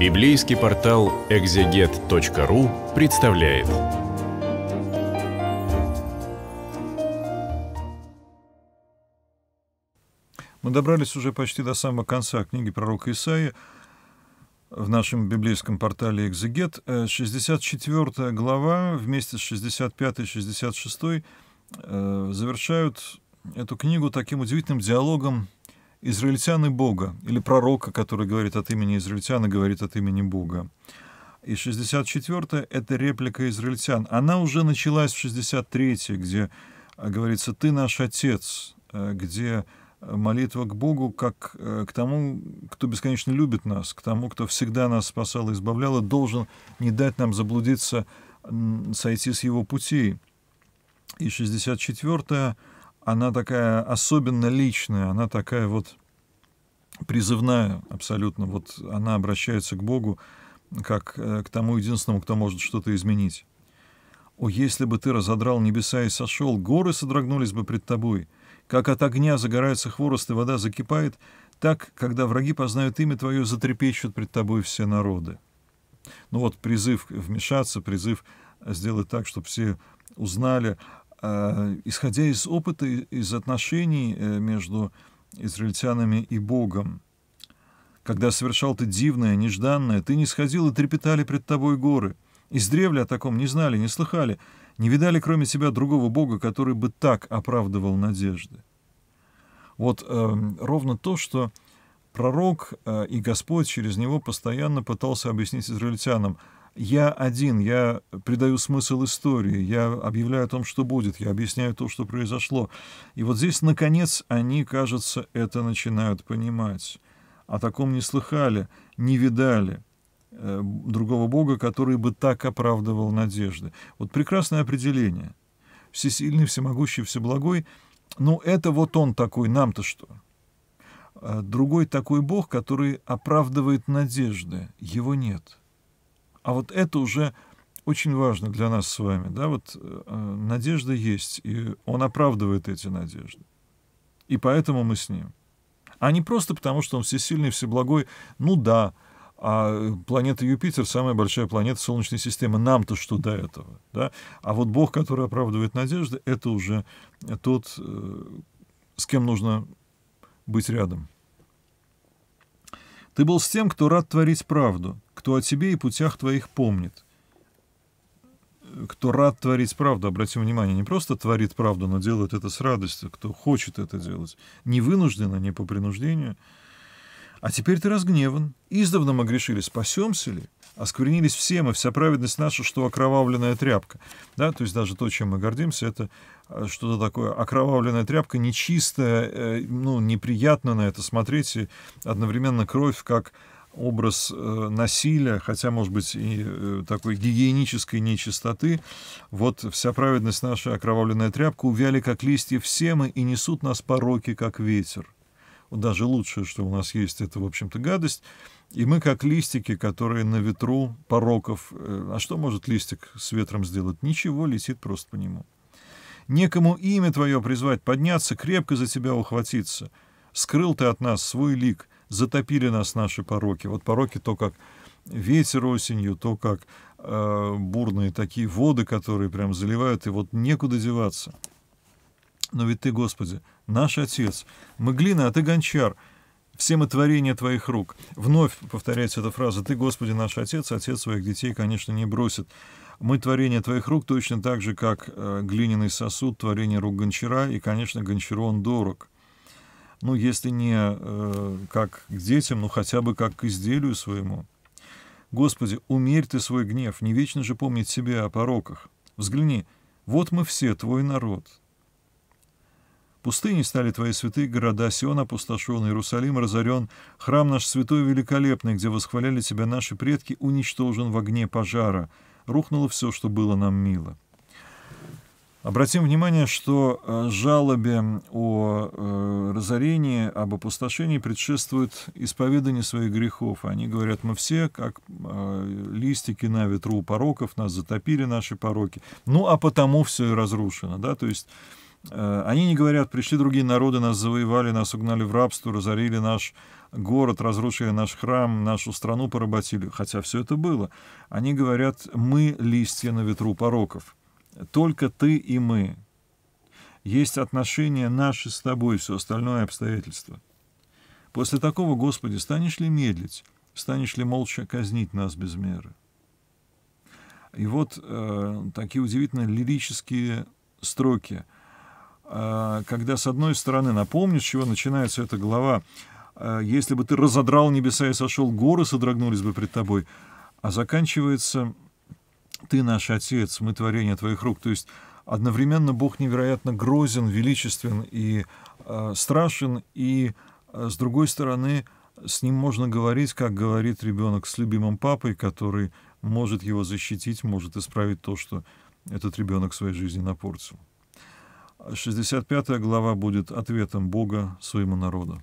Библейский портал экзегет.ру представляет. Мы добрались уже почти до самого конца книги пророка Исаия в нашем библейском портале «Экзегет». 64 э, глава вместе с 65 и 66 завершают эту книгу таким удивительным диалогом израильтян и Бога, или пророка, который говорит от имени израильтян и говорит от имени Бога. И 64-я — это реплика израильтян. Она уже началась в 63-й, где э, говорится «Ты наш Отец», э, где э, молитва к Богу как к тому, кто бесконечно любит нас, к тому, кто всегда нас спасал и избавлял, и должен не дать нам заблудиться, сойти с его пути. И 64-я она такая особенно личная, она такая вот призывная абсолютно. Вот она обращается к Богу как э, к тому единственному, кто может что-то изменить. «О, если бы ты разодрал небеса и сошел, горы содрогнулись бы пред тобой. Как от огня загорается хворост и вода закипает, так, когда враги познают имя твое, затрепещут пред тобой все народы». Ну вот призыв вмешаться, призыв сделать так, чтобы все узнали Э, исходя из опыта, из отношений э, между израильтянами и Богом. Когда совершал ты дивное, нежданное, ты не сходил и трепетали пред тобой горы. Издревле о таком не знали, не слыхали, не видали кроме тебя другого Бога, который бы так оправдывал надежды. Вот э, ровно то, что пророк э, и Господь через него постоянно пытался объяснить израильтянам – я один, я придаю смысл истории, я объявляю о том, что будет, я объясняю то, что произошло. И вот здесь, наконец, они, кажется, это начинают понимать. О таком не слыхали, не видали э, другого Бога, который бы так оправдывал надежды. Вот прекрасное определение. Всесильный, всемогущий, всеблагой. Ну, это вот он такой, нам-то что? А другой такой Бог, который оправдывает надежды, его нет. А вот это уже очень важно для нас с вами. Да? Вот э, э, надежда есть, и он оправдывает эти надежды. И поэтому мы с ним. А не просто потому, что он всесильный, всеблагой. Ну да, а планета Юпитер — самая большая планета Солнечной системы. Нам-то что до этого? Да? А вот Бог, который оправдывает надежды, это уже тот, э, с кем нужно быть рядом. Ты был с тем, кто рад творить правду — кто о тебе и путях твоих помнит. Кто рад творить правду, обратим внимание, не просто творит правду, но делает это с радостью, кто хочет это делать, не вынужденно, не по принуждению. А теперь ты разгневан. Издавна мы грешили, спасемся ли? Осквернились все мы, вся праведность наша, что окровавленная тряпка. Да, то есть даже то, чем мы гордимся, это э, что-то такое окровавленная тряпка, нечистая, э, ну, неприятно на это смотреть, и одновременно кровь, как образ э, насилия, хотя, может быть, и э, такой гигиенической нечистоты. Вот вся праведность наша, окровавленная тряпка, увяли, как листья все мы, и несут нас пороки, как ветер. Вот Даже лучшее, что у нас есть, это, в общем-то, гадость. И мы как листики, которые на ветру пороков. Э, а что может листик с ветром сделать? Ничего, летит просто по нему. Некому имя твое призвать, подняться, крепко за тебя ухватиться. Скрыл ты от нас свой лик — затопили нас наши пороки. Вот пороки то, как ветер осенью, то, как э, бурные такие воды, которые прям заливают, и вот некуда деваться. Но ведь ты, Господи, наш Отец, мы глина, а ты гончар, все мы творение твоих рук. Вновь повторяется эта фраза, ты, Господи, наш Отец, Отец своих детей, конечно, не бросит. Мы творение твоих рук точно так же, как э, глиняный сосуд, творение рук гончара, и, конечно, гончару он дорог ну, если не э, как к детям, ну, хотя бы как к изделию своему. Господи, умерь ты свой гнев, не вечно же помнить себя о пороках. Взгляни, вот мы все, твой народ. Пустыни стали твои святые города, Сион опустошен, Иерусалим разорен, храм наш святой великолепный, где восхваляли тебя наши предки, уничтожен в огне пожара. Рухнуло все, что было нам мило. Обратим внимание, что э, жалобе о э, разорении, об опустошении предшествует исповедание своих грехов. Они говорят, мы все, как э, листики на ветру пороков, нас затопили наши пороки. Ну, а потому все и разрушено. Да? То есть они не говорят, пришли другие народы, нас завоевали, нас угнали в рабство, разорили наш город, разрушили наш храм, нашу страну поработили. Хотя все это было. Они говорят, мы листья на ветру пороков только ты и мы. Есть отношения наши с тобой, все остальное обстоятельство. После такого, Господи, станешь ли медлить, станешь ли молча казнить нас без меры? И вот э, такие удивительно лирические строки, э, когда с одной стороны, напомню, с чего начинается эта глава, э, «Если бы ты разодрал небеса и сошел, горы содрогнулись бы пред тобой», а заканчивается ты наш Отец, мы творение твоих рук. То есть одновременно Бог невероятно грозен, величествен и э, страшен, и э, с другой стороны с ним можно говорить, как говорит ребенок с любимым папой, который может его защитить, может исправить то, что этот ребенок в своей жизни напортил. 65 глава будет ответом Бога своему народу.